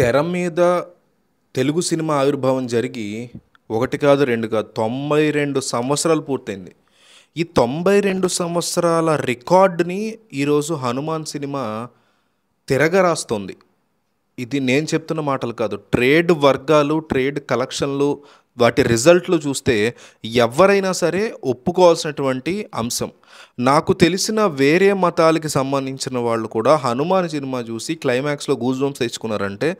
తెర మీద తెలుగు సినిమా ఆవిర్భావం జరిగి ఒకటి కాదు రెండు కాదు తొంభై రెండు సంవత్సరాలు పూర్తయింది ఈ తొంభై రెండు సంవత్సరాల రికార్డుని ఈరోజు హనుమాన్ సినిమా తిరగరాస్తుంది ఇది నేను చెప్తున్న మాటలు కాదు ట్రేడ్ వర్గాలు ట్రేడ్ కలెక్షన్లు వాటి రిజల్ట్లు చూస్తే ఎవరైనా సరే ఒప్పుకోవాల్సినటువంటి అంశం నాకు తెలిసిన వేరే మతాలకి సంబంధించిన వాళ్ళు కూడా హనుమాన్ సినిమా చూసి క్లైమాక్స్లో గూజ్బంప్స్ తెచ్చుకున్నారంటే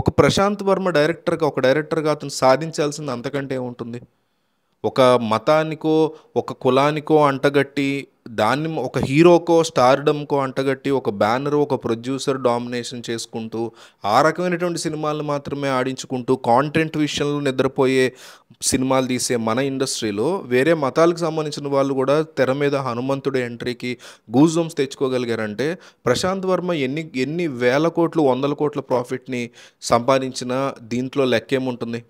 ఒక ప్రశాంత్ వర్మ డైరెక్టర్గా ఒక డైరెక్టర్గా అతను సాధించాల్సింది అంతకంటే ఉంటుంది ఒక మతానికో ఒక కులానికో అంటగట్టి దాన్ని ఒక హీరోకో స్టార్డమ్కో అంటగట్టి ఒక బ్యానర్ ఒక ప్రొడ్యూసర్ డామినేషన్ చేసుకుంటూ ఆ రకమైనటువంటి సినిమాలను మాత్రమే ఆడించుకుంటూ కాంటెంట్ విషయంలో నిద్రపోయే సినిమాలు తీసే మన ఇండస్ట్రీలో వేరే మతాలకు సంబంధించిన వాళ్ళు కూడా తెర మీద హనుమంతుడి ఎంట్రీకి గూజోమ్స్ తెచ్చుకోగలిగారంటే ప్రశాంత్ వర్మ ఎన్ని ఎన్ని వేల కోట్లు వందల కోట్ల ప్రాఫిట్ని సంపాదించిన దీంట్లో లెక్కేముంటుంది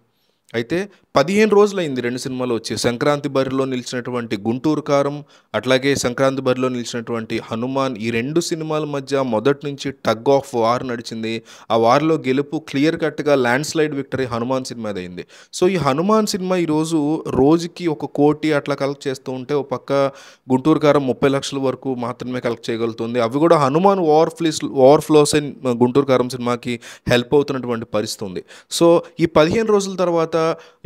అయితే పదిహేను రోజులైంది రెండు సినిమాలు వచ్చి సంక్రాంతి బరిలో నిలిచినటువంటి గుంటూరు కారం అట్లాగే సంక్రాంతి బరిలో నిలిచినటువంటి హనుమాన్ ఈ రెండు సినిమాల మధ్య మొదటి నుంచి టగ్ ఆఫ్ వార్ నడిచింది ఆ వార్లో గెలుపు క్లియర్ కట్గా ల్యాండ్ స్లైడ్ విక్టరీ హనుమాన్ సినిమా అయింది సో ఈ హనుమాన్ సినిమా ఈరోజు రోజుకి ఒక కోటి అట్లా కలెక్ట్ చేస్తూ ఉంటే ఒక పక్క గుంటూరు కారం ముప్పై లక్షల వరకు మాత్రమే కలెక్ట్ చేయగలుగుతుంది అవి కూడా Hanuman overflows overflows Guntur Karam సినిమాకి హెల్ప్ అవుతున్నటువంటి పరిస్థితి ఉంది సో ఈ పదిహేను రోజుల తర్వాత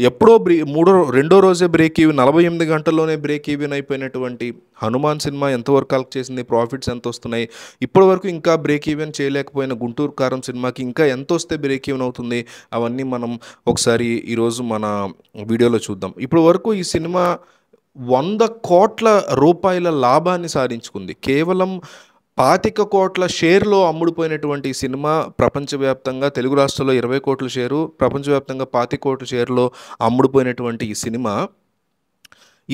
ఎప్పుడో బ్రే మూడో రెండో రోజే బ్రేక్ ఈవెన్ నలభై ఎనిమిది గంటల్లోనే బ్రేక్ ఈవెన్ అయిపోయినటువంటి హనుమాన్ సినిమా ఎంతవరకు కలెక్ట్ చేసింది ప్రాఫిట్స్ ఎంత వస్తున్నాయి ఇప్పటి వరకు ఇంకా బ్రేక్ ఈవెన్ చేయలేకపోయిన గుంటూరు కారం సినిమాకి ఇంకా ఎంత వస్తే బ్రేక్ ఈవెన్ అవుతుంది అవన్నీ మనం ఒకసారి ఈరోజు మన వీడియోలో చూద్దాం ఇప్పటి వరకు ఈ సినిమా వంద కోట్ల రూపాయల లాభాన్ని సాధించుకుంది కేవలం పాతిక కోట్ల షేర్లో అమ్ముడుపోయినటువంటి సినిమా ప్రపంచవ్యాప్తంగా తెలుగు రాష్ట్రంలో ఇరవై కోట్ల షేరు ప్రపంచవ్యాప్తంగా పాతి కోట్ల షేర్లో అమ్ముడుపోయినటువంటి ఈ సినిమా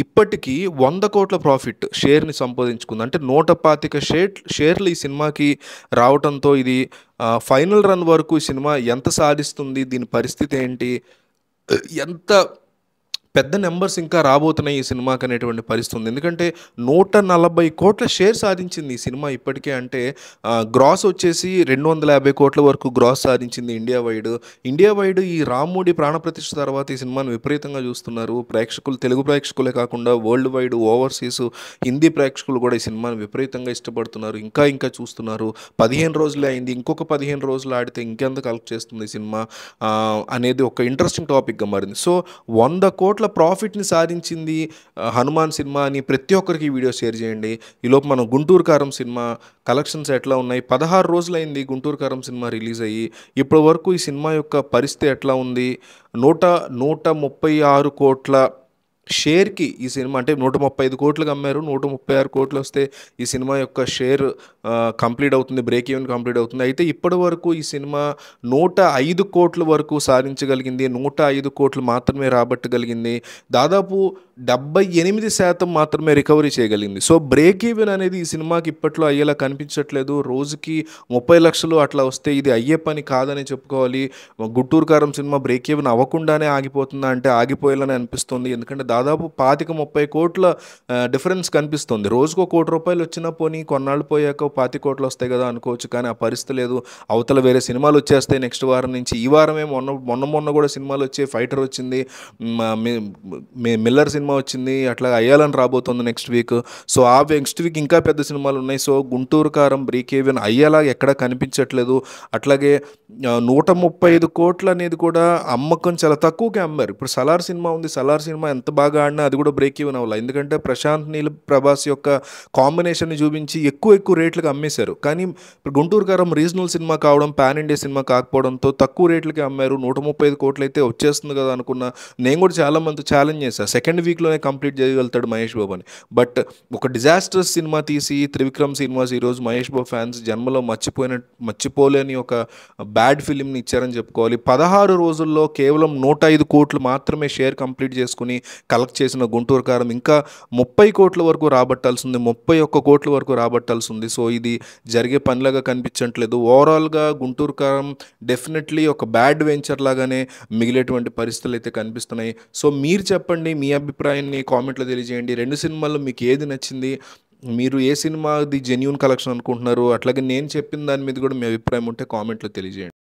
ఇప్పటికీ వంద కోట్ల ప్రాఫిట్ షేర్ని సంపాదించుకుంది అంటే నూట పాతిక షేర్ షేర్లు ఈ సినిమాకి రావడంతో ఇది ఫైనల్ రన్ వరకు ఈ సినిమా ఎంత సాధిస్తుంది దీని పరిస్థితి ఏంటి ఎంత పెద్ద నెంబర్స్ ఇంకా రాబోతున్నాయి ఈ సినిమాకి అనేటువంటి పరిస్థితి ఉంది ఎందుకంటే నూట నలభై కోట్ల షేర్ సాధించింది ఈ సినిమా ఇప్పటికే అంటే గ్రాస్ వచ్చేసి రెండు వందల యాభై కోట్ల వరకు గ్రాస్ సాధించింది ఇండియా వైడ్ ఇండియా వైడ్ ఈ రాముడి ప్రాణప్రతిష్ఠ తర్వాత ఈ సినిమాను విపరీతంగా చూస్తున్నారు ప్రేక్షకులు తెలుగు ప్రేక్షకులే కాకుండా వరల్డ్ వైడ్ ఓవర్సీస్ హిందీ ప్రేక్షకులు కూడా ఈ సినిమాను విపరీతంగా ఇష్టపడుతున్నారు ఇంకా ఇంకా చూస్తున్నారు పదిహేను రోజులే అయింది ఇంకొక పదిహేను రోజులు ఆడితే ఇంకెంత కలెక్ట్ చేస్తుంది ఈ సినిమా అనేది ఒక ఇంట్రెస్టింగ్ టాపిక్గా మారింది సో వంద కోట్ల కోట్ల ప్రాఫిట్ని సాధించింది హనుమాన్ సినిమా అని ప్రతి ఒక్కరికి వీడియో షేర్ చేయండి ఈలోపు మనం గుంటూరు కారం సినిమా కలెక్షన్స్ ఎట్లా ఉన్నాయి పదహారు రోజులైంది గుంటూరు కారం సినిమా రిలీజ్ అయ్యి ఇప్పటి వరకు ఈ సినిమా యొక్క పరిస్థితి ఎట్లా ఉంది నూట నూట ముప్పై ఆరు కోట్ల షేర్కి ఈ సినిమా అంటే నూట ముప్పై ఐదు కోట్లకు అమ్మారు నూట ముప్పై ఆరు కోట్లు వస్తే ఈ సినిమా యొక్క షేర్ కంప్లీట్ అవుతుంది బ్రేక్ ఈవెన్ కంప్లీట్ అవుతుంది అయితే ఇప్పటి వరకు ఈ సినిమా నూట ఐదు కోట్ల వరకు సాధించగలిగింది నూట ఐదు కోట్లు మాత్రమే రాబట్టగలిగింది దాదాపు డెబ్బై ఎనిమిది శాతం మాత్రమే రికవరీ చేయగలిగింది సో బ్రేక్ ఈవెన్ అనేది ఈ సినిమాకి ఇప్పట్లో అయ్యేలా కనిపించట్లేదు రోజుకి ముప్పై లక్షలు అట్లా వస్తే ఇది అయ్యే పని కాదని చెప్పుకోవాలి గుట్టూరు కారం సినిమా బ్రేక్ ఈవెన్ అవ్వకుండానే ఆగిపోతుందా అంటే ఆగిపోయేలానే అనిపిస్తుంది ఎందుకంటే దాదాపు పాతిక ముప్పై కోట్ల డిఫరెన్స్ కనిపిస్తుంది రోజుకో కోటి రూపాయలు వచ్చినా పోనీ కొన్నాళ్ళు పోయాక పాతి కోట్లు వస్తాయి కదా అనుకోవచ్చు కానీ ఆ పరిస్థితి లేదు అవతల వేరే సినిమాలు వచ్చేస్తాయి నెక్స్ట్ వారం నుంచి ఈ వారమే మొన్న మొన్న మొన్న కూడా సినిమాలు వచ్చాయి ఫైటర్ వచ్చింది మిల్లర్ సినిమా వచ్చింది అట్లా అయ్యాలని రాబోతుంది నెక్స్ట్ వీక్ సో ఆ నెక్స్ట్ వీక్ ఇంకా పెద్ద సినిమాలు ఉన్నాయి సో గుంటూరు కారం బ్రీకేవిన్ అయ్యేలా ఎక్కడ కనిపించట్లేదు అట్లాగే నూట ముప్పై ఐదు కోట్లు అనేది కూడా అమ్మకం చాలా తక్కువగా అమ్మారు ఇప్పుడు సలార్ సినిమా ఉంది సలార్ సినిమా ఎంత బాగా బాగా ఆడినా అది కూడా బ్రేక్ ఈవెన్ అవ్వాలి ఎందుకంటే ప్రశాంత్ నీల్ ప్రభాస్ యొక్క కాంబినేషన్ని చూపించి ఎక్కువ ఎక్కువ రేట్లకు అమ్మేశారు కానీ గుంటూరు కారం రీజనల్ సినిమా కావడం పాన్ ఇండియా సినిమా కాకపోవడంతో తక్కువ రేట్లకి అమ్మారు నూట ముప్పై ఐదు కోట్లు అయితే వచ్చేస్తుంది కదా అనుకున్న నేను కూడా చాలామంది ఛాలెంజ్ చేశాను సెకండ్ వీక్లోనే కంప్లీట్ చేయగలుగుతాడు మహేష్ బాబు అని బట్ ఒక డిజాస్టర్స్ సినిమా తీసి త్రివిక్రమ్ సినిమాస్ ఈరోజు మహేష్ బాబు ఫ్యాన్స్ జన్మలో మర్చిపోయిన మర్చిపోలేని ఒక బ్యాడ్ ఫిలింని ఇచ్చారని చెప్పుకోవాలి పదహారు రోజుల్లో కేవలం నూట ఐదు కోట్లు మాత్రమే షేర్ కంప్లీట్ చేసుకుని కలెక్ట్ చేసిన గుంటూరు కారం ఇంకా ముప్పై కోట్ల వరకు రాబట్టాల్సింది ముప్పై ఒక్క కోట్ల వరకు రాబట్టాల్సి ఉంది సో ఇది జరిగే పనిలాగా కనిపించట్లేదు ఓవరాల్గా గుంటూరు కారం డెఫినెట్లీ ఒక బ్యాడ్ వెంచర్ లాగానే మిగిలేటువంటి పరిస్థితులు అయితే కనిపిస్తున్నాయి సో మీరు చెప్పండి మీ అభిప్రాయాన్ని కామెంట్లో తెలియజేయండి రెండు సినిమాల్లో మీకు ఏది నచ్చింది మీరు ఏ సినిమాది జెన్యున్ కలెక్షన్ అనుకుంటున్నారు అట్లాగే నేను చెప్పిన దాని మీద కూడా మీ అభిప్రాయం ఉంటే కామెంట్లో తెలియజేయండి